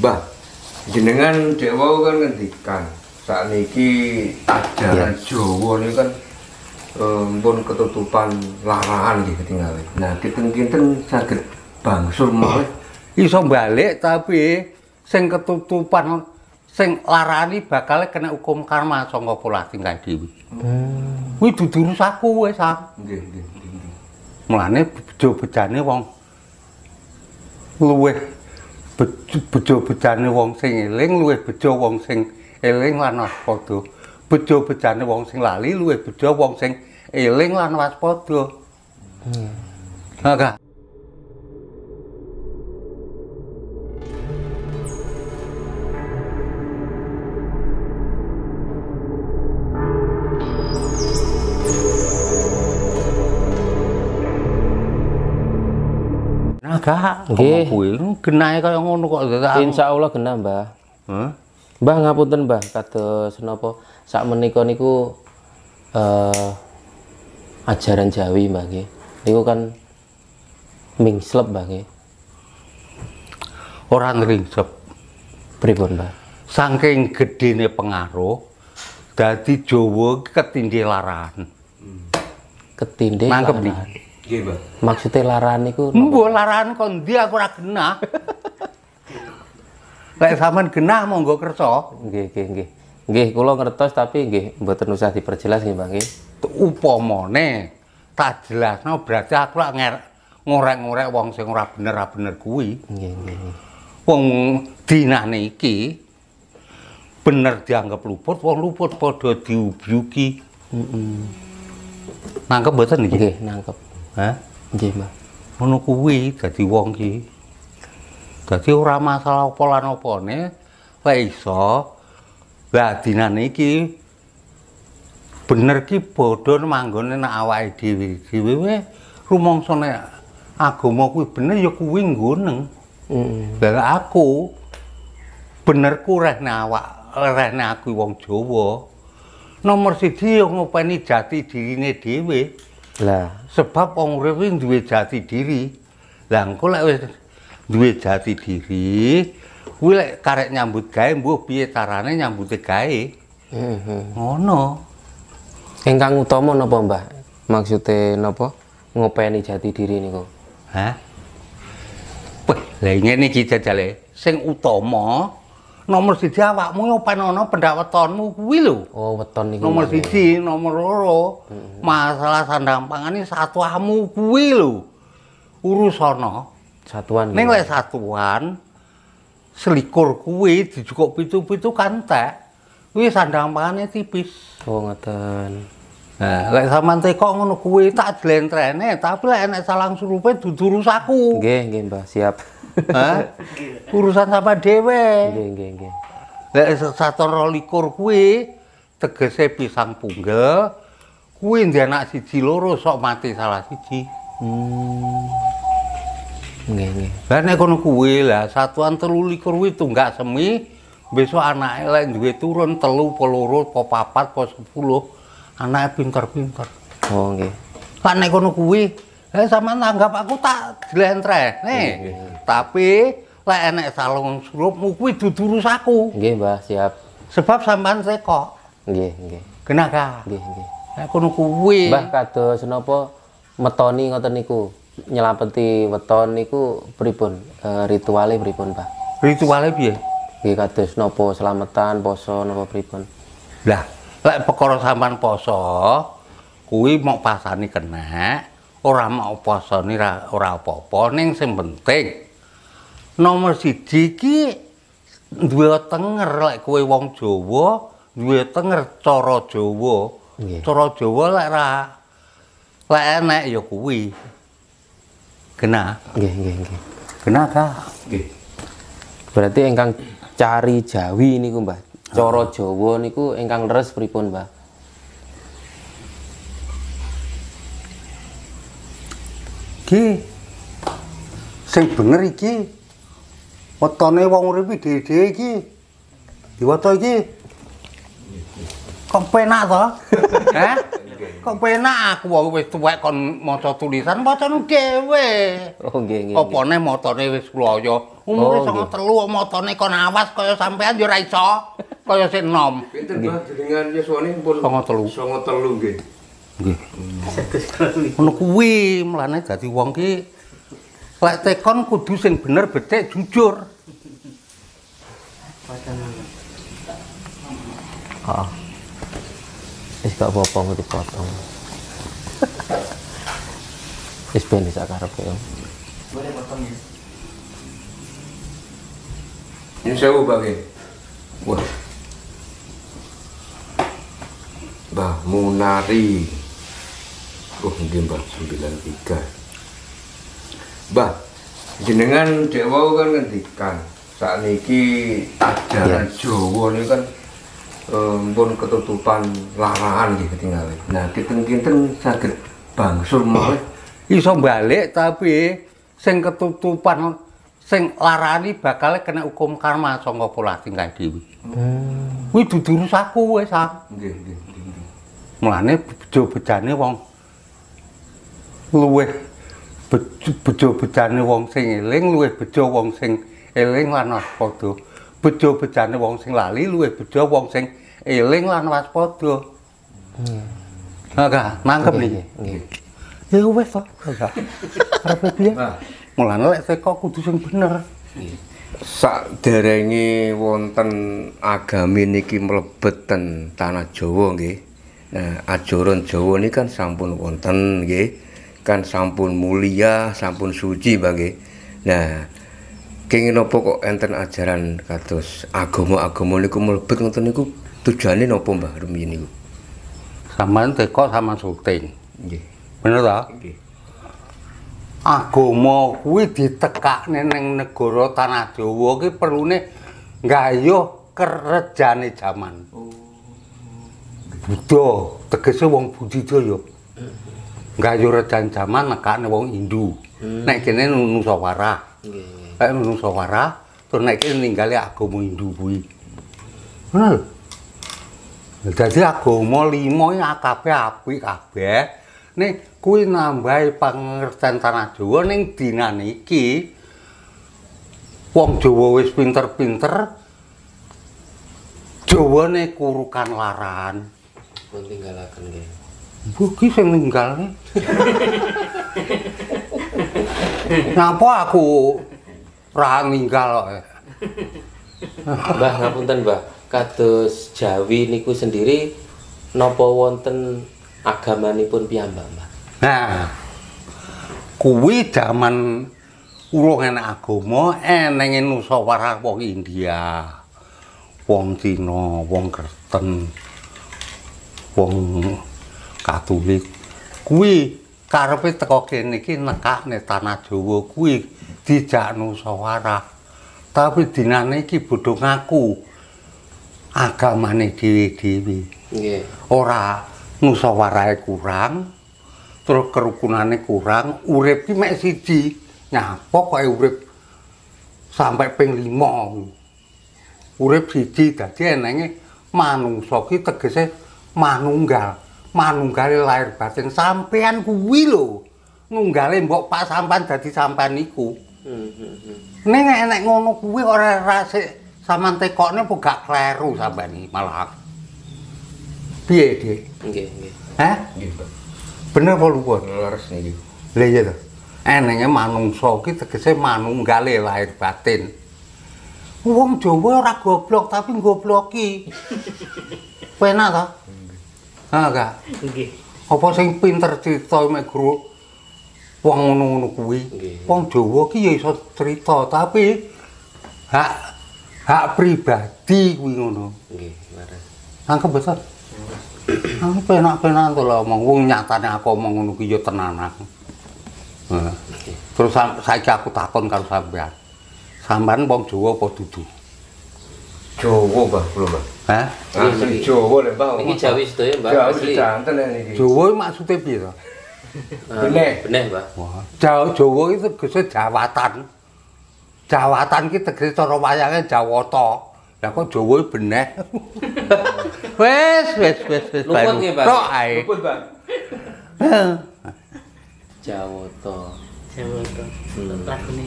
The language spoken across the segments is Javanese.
Mbah, jenengan dek wau kan ngendikan saat niki ajaran yeah. Jawa ini kan e, pun ketutupan larangan gitu tinggal. Nah, kinten-kinten saged bangsur malih iso balik tapi sing ketutupan sing larani bakal kena hukum karma sangka pulati kadhewe. Hmm. Kuwi dudu rusaku wis, Sang. Ah. Nggih, nggih, nggih. Mulane bejo bejane wong luweh bejo bejane wong sing eling luwih bejo wong sing eling lan waspada bejo bejane wong sing lali luwih bejo wong sing eling lan waspada hmm. Nggih. Kuwi genahe kaya ngono kok. Insya Allah genah, Mbah. Heh. Mbah ngapunten, Mbah, Kata senopo saat menikah niku uh, ajaran Jawi, Mbah nggih. Niku kan mingslep, Mbah nggih. Orang ringsep. Pribon Mbah? Saking nih pengaruh dadi Jawa ketindhe larangan. Ketindhe Nih. Gimana? Maksudnya larangan itu? Mbok larangan kon dia aku ora genah. zaman sampean mau monggo kerso. Nggih, nggih, nggih. Nggih, kula ngertos tapi nggih mboten usah diperjelas nih bang. nggih. Upamane tak no berarti aku lak ngorek-ngorek wong sing ora bener ora bener kuwi. Nggih, nggih. Wong dinane iki bener dianggap luput, wong luput padha diubyuki. Heeh. Mm -mm. Nangkep mboten nggih? Nggih, nangkep. Ha? Nggih, Mbah. Ngono kuwi dadi wong iki. Dadi ora masalah apa lan opone, wae iso badinane iki bener ki bodho manggone nek awake dhewe dhewe wae rumangsa nek agama kuwi bener ya kuwi nggoneng. Heeh. Mm. aku bener kureh nek awak rene aku wong Jawa. Nomor siji ya ngopeni jati dirine dhewe. Heeh. Lah, sebab wong urip kuwi duwe jati diri. Lah engko lek wis duwe jati diri, kuwi lek karek nyambut gawe mbuh piye carane nyambut gawe. Heeh. Mhm. Ngono. -hmm. Ingkang utama napa, Mbah? Maksude napa? Ngopeni jati diri niku. Hah? Wah, lainnya ngene iki cale, Sing utama nomor siji awakmu yo penono pendak wetonmu kuwi lho. Oh, weton iki. Nomor siji, nomor loro hmm. masalah sandang pangan iki satuamu kuwi lho. urusono. satuan. Ning lek satuan selikur kuwi dijukuk pitu-pitu kan Wih Kuwi sandang pangane tipis. Oh, ngoten. Nah, lek sampean teko ngono kuwi tak jlentrene, tapi lek enek salah surupe dudu rusakku. Nggih, nggih, Mbah, siap. Hah? Urusan sama Dewe. Nggih, nggih, nggih. Lek sator likur kuwi tegese pisang punggel, kuwi ndek anak siji loro sok mati salah siji. Hmm. Nggih, nggih. Lah nek kono kuwi lah satuan telu likur kuwi tunggak semi, besok anake lek duwe turun telu, po loro, po papat, po sepuluh, anake pinter-pinter. Oh, nggih. Lah nek kono kuwi Eh sama nanggap aku tak jelentre. Nih. Iya, iya. Tapi lek enek salung surup kuwi dudu rusakku. Nggih, Mbah, siap. Sebab sampean teko. Nggih, nggih. Kenapa? Nggih, nggih. Aku kono kuwi. Mbah kados napa metoni ngoten niku. Nyelapeti weton niku pripun? E, rituale pripun, Pak? Rituale piye? Nggih kados napa selamatan, poso napa pripun? Lah, lek perkara sampean poso kuwi mok pasani kena ora mau posone ora ora apa-apa ning sing penting nomor siji iki duwe tenger lek kowe wong Jawa duwe tenger cara Jawa cara Jawa lek ra lek enek ya kuwi genah nggih nggih nggih genah ka nggih berarti engkang cari Jawi niku Mbah cara ah. Jawa niku engkang leres pripun Mbah iki sing bener iki wetone wong urip dhewe iki diwoto iki kok penak to eh kok penak aku wong wis tuwek kon maca tulisan wacan dhewe oh nggih nggih opone motone wis kloyo umure oh, sangat telu motone kon awas kaya sampean yo ora iso kaya sing enom pinten banget jenengan yuswane pun sangat telu sangat telu nggih nggih ngono kuwi mlane dadi wong ki lek tekon kudu sing bener betik jujur ah Wis gak apa-apa kok dipotong. Wis ben sak karepku yo. Boleh potong ya. Ini saya bagi Wah. Bah Munari oh mungkin bah 93 bah jenengan dewa kan ngendikan saat niki ajaran ya. Jawa ini kan e, pun ketutupan larangan gitu ketinggalan, nah kinten-kinten sakit bangsul malah oh, iso balik tapi sing ketutupan sing larani bakal kena hukum karma sangka pola tinggal dewi hmm. kuwi dudu rusaku wis ah nggih nggih mlane bejo bejane wong luwih bejo-bejane wong sing eling luwih bejo wong sing eling lan waspada bejo-bejane wong sing lali luwih bejo wong sing eling lan waspada hmm. Naga, mangkep iki ya wis to arep piye mulane lek teko kudu sing bener sak derenge wonten agami niki mlebet ten tanah Jawa nggih nah ajaran Jawa niki kan sampun wonten nggih kan sampun mulia sampun suci bagi nah kenging nopo kok enten ajaran kados agama-agama niku mlebet ngoten niku tujuane nopo Mbah Rumiyin niku Saman teko saman syuting. Nggih. Bener ta? Nggih. Agama kuwi ditekakne ning negara tanah Jawa ki perlune nggayuh kerejane jaman. Oh. Budha tegese wong budidaya. gayur jancama nekane wong Hindu. Hmm. Nek kene Nusawara. Nggih. Nek Nusawara tur nek kene ninggale agama Hindu kuwi. Ngono lho. Dadi agama lima ya iki kabeh apik kabeh. Nek kuwi nambahi pangerten tanah Jawa ning dinan iki wong Jawa wis pinter-pinter Jawane kurukan laran. Pun tinggalaken nggih. Buki sing ninggal ne. Napa aku ra ninggal kok. Mbah ngapunten, Mbah. Kados Jawi niku sendiri napa wonten agamanipun piyambak, Mbah? Nah. Kuwi jaman urung enak agama eneng nusa warah India. Wong Cina, wong Kristen. Wong Katulik. Kuwi karepe teko kene iki nekakne tanah Jawa kuwi dijak nusawara. Tapi dinane iki bodho ngaku agamane dhewe-dhewe. Nggih. Ora nusawarae kurang, terus kerukunane kurang, urip ki mek siji. Nyapok, kok urip sampai ping 5. Urip siji dadi enenge manungsa ki tegese manunggal. manunggale lahir batin sampean kuwi lho nunggale mbok pak sampean dadi sampean niku hmm hmm, hmm. nek ngono kuwi ora rasik sampean tekone gak kleru sampean malah piye iki nggih nggih ha bener apa lupa leres niki lha iya to enenge manungsa iki tegese manunggale lahir batin wong Jawa ora goblok tapi gobloki penak ta hmm. Ah, Kak. Nggih. Apa sing pinter cerita mek guru wong ngono-ngono kuwi? Wong Jawa ki ya iso cerita, tapi hak hak pribadi kuwi ngono. Nggih, leres. Angke besar. Aku penak-penak to omong wong nyatane aku omong ngono ki ya tenan aku. Terus saiki aku takon karo sampean. Sampean wong Jawa apa dudu? Jawa, Mbah, kula, Mbah. Hah? Asli Jawa lek, Mbak. Iki Jawa wis to, Mbak. Jawa dicantel iki. Jawa maksude piro? Benih. Benih, Mbak. Jawa Jawa iki tegese jawatan. Jawatan iki tegese cara wayange Jawata. Lah kok Jawa benih. Wes, wes, wes, wes. Luput ae. Luput, Mbak. Jawata. Jawata. Lah kene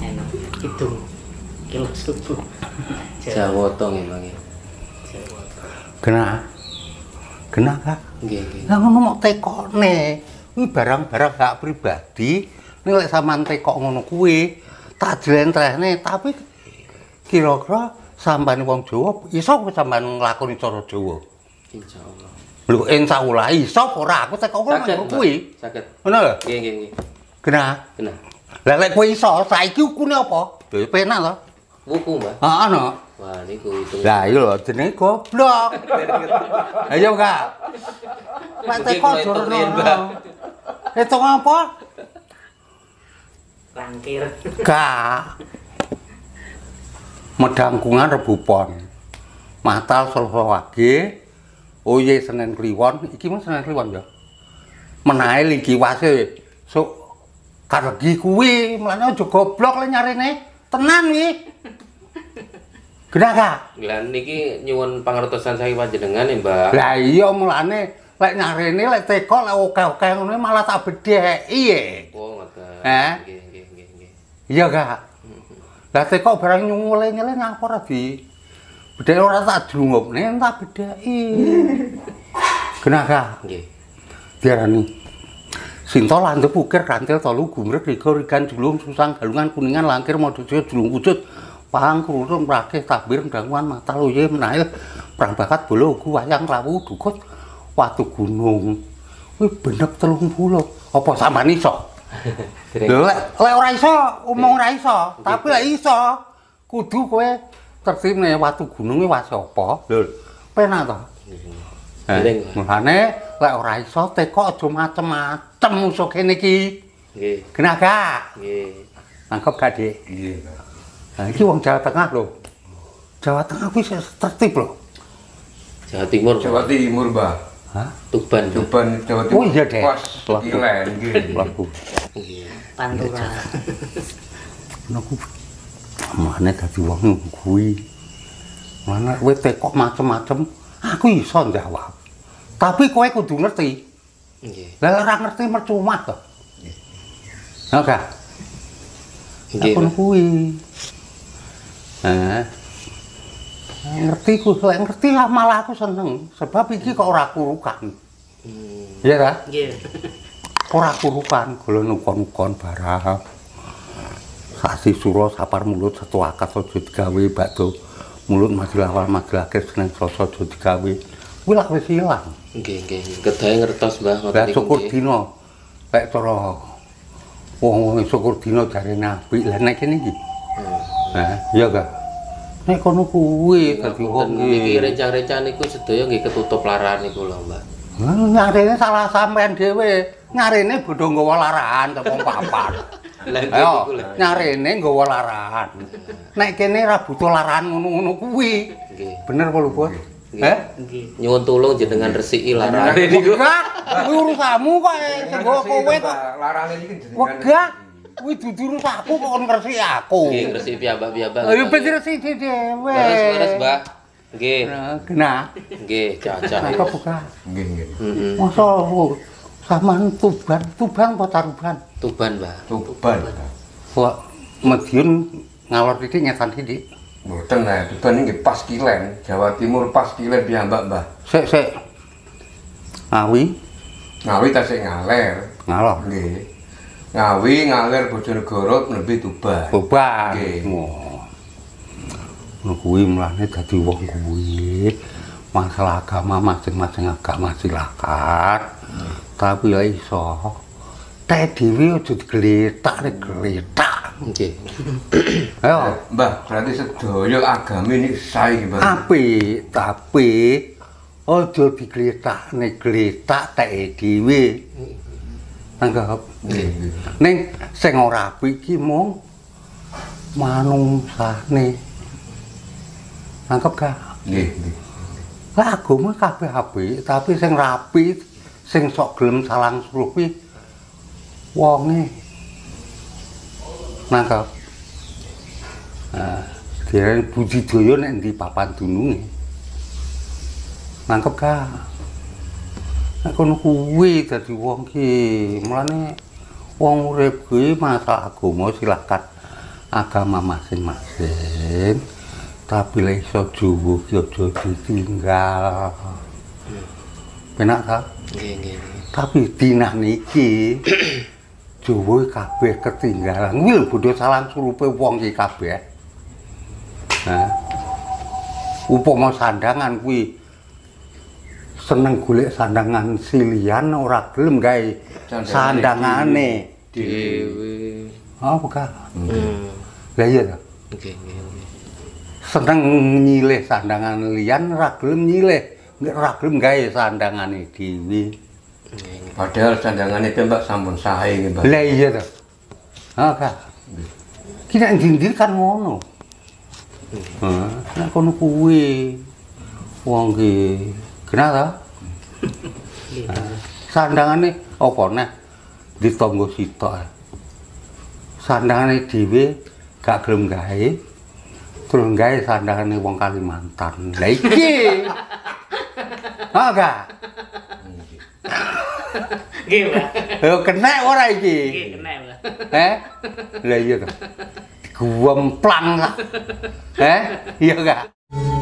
enak. Itu. kilo subuh. Jawa tong emang ya. Kena. Kena kak? Nggih, nggih. Lah ngono mok tekone. Kuwi barang-barang hak pribadi. Nek lek sampean tekok ngono kuwi, tak jlentrehne tapi kira-kira sampean wong Jawa iso sampean nglakoni cara Jawa. Insyaallah. Lho insa ulah iso ora aku tekok ngono kuwi. Saget. Ngono lho. Nggih nggih nggih. Kena. Kena. Lah lek kowe iso saiki kune apa? Dhewe penak to. Buku, Mbak? Ah, ano? Wah, ini ku hitung. Lah, iya lho, ini goblok. Ayo, Kak. Mbak, itu kocor, no. Itu ngapa? Rangkir. Kak. Medangkungan rebupon. Matal solfawagi. Oye, Senin Kliwon. Iki mah Senin Kliwon, ya? Menai liki wase. So, karegi kuwi. Melanya juga goblok lah nyari nih. Tenang, nih. Benar kak? Lah niki nyuwun pangertosan saya panjenengan nih mbak. Lah iya mulane lek nyare ini lek teko lek oke oke ngono malah tak bedhe iye. Oh ngerti. Eh? Iya kak. Lah teko barang nyungule nyele ngapa rabi? Bedhe ora tak drungok nih tak bedhe iye. Benar kak? Biar nih. Sinto lantep ukir kantil tolu gumret rigor ikan susang galungan kuningan langkir modusnya julung wujud. pang kurung rakeh tabir ndangwan mata loye menae perang bakat bolo ku wayang rawu dukut watu gunung kuwi bener 30 apa sampean iso lek le ora iso omong ora iso tapi lek iso kudu kowe tertimne watu gununge wae sapa lur penak to eh, mulane lek ora iso teko aja macem-macem usuk kene iki nggih genah gak nggih tangkep gak dik nggih Nah, ini wong Jawa Tengah loh. Jawa Tengah bisa tertib loh. Jawa Timur. Jawa Timur, bah Hah? Tuban. Tuban Jawa Timur. Oh iya deh. Pas Ilen gitu Pelaku. Iya. Pantura. Iya, Niku nah, mana dadi wong kuwi. Mana kowe tekok macem-macem, aku iso jawab. Tapi kowe kudu ngerti. Nggih. Iya. Lah ora ngerti percuma to. Nggih. Oke. Nggih. Aku kuwi. ngerti ku ngerti lah malah aku seneng sebab iki kok ora kurukan iya ta nggih ora kurukan golek nukon-nukon barang sasi suro sapar mulut satu akat aja digawe bakdo mulut masih lawan masih akhir seneng sosok aja digawe kuwi lak wis ilang nggih nggih kedae ngertos mbah ngoten syukur dino lek cara wong-wong syukur dino jarene nabi, lha nek kene iki iya kak nek kono kuwi dadi wong iki rencang-rencang niku sedaya nggih ketutup laran niku lho Mbak hmm, nyarene salah sampean dhewe nyarene bodho nggawa laran to wong papat ayo nyarene nggawa laran nek kene ra butuh laran ngono-ngono kuwi bener apa lho Bu Eh, nyuwun tulung jenengan resiki larane niku. urusanmu kok eh, sing kowe kok. Larane iki jenengan. Kuwi dudu aku kok kon ngresiki aku. Nggih, ngresiki piyambak-piyambak. Lha ben ngresiki dhewe. Leres, Mbah. Nggih. Nah. Nggih, cacah. Apa buka? Nggih, nggih. Masa oh, Tuban, Tuban apa Taruban? Tuban, Mbah. Tuban. Wah, Madiun ngalor iki nyetan sithik. Mboten nah, Tuban nggih pas Kilen, Jawa Timur pas Kilen piyambak, Mbah. Sik, sik. Ngawi. Ngawi tasik ngaler. Ngalor. Nggih. Ngawi ngalir Bojonegoro gorot Tuban. Tuban. Nggih. Oh. Kuwi mlane dadi wong kuwi. Masalah agama masing-masing agama silakan. Tapi ya iso. Teh dhewe ojo digletak nek gletak. Nggih. Ayo, Mbah, berarti sedoyo agami ini saiki, Mbah. Tapi, tapi aja digletak nek gletak teh dhewe. Anggap. Neng, sing ora apik iki mung manungsane. Anggap ka? Nggih, nggih. Agama kabeh apik, tapi sing rapi, sing sok gelem salang suruh kuwi wonge. Anggap. Nah, dhewe budidaya nek ndi papan dununge. Anggap ka? nek kono kuwi dadi wong ki mulane wong urip kuwi aku agama silahkan agama masing-masing tapi lek iso jowo ki aja ditinggal penak iya. ta tapi Tina niki Jawa kabeh ketinggalan. Kuwi lho bodho salang surupe wong iki kabeh. Nah. Upama sandangan kuwi seneng golek sandangan silian ora gelem gawe sandangane dhewe. Oh, buka. Lah iya toh. Seneng nyilih sandangan liyan ora gelem nyilih, nek ora gelem gawe sandangane dhewe. Padahal sandangane tembak sampun sae nggih, Mbak. Lah iya toh. Ha, Kak. Ki nek ndindir kan ngono. Hah. nek kono kuwi wong nggih kena ta? sandangan ini apa nih? di tonggo sito sandangan ini diwe gak gelom gaya terus gaya sandangan Lha, wong Kalimantan lagi oh gak? Gila. kena ora iki. Eh? Lah iya to. Gua plang. Eh? Iya enggak?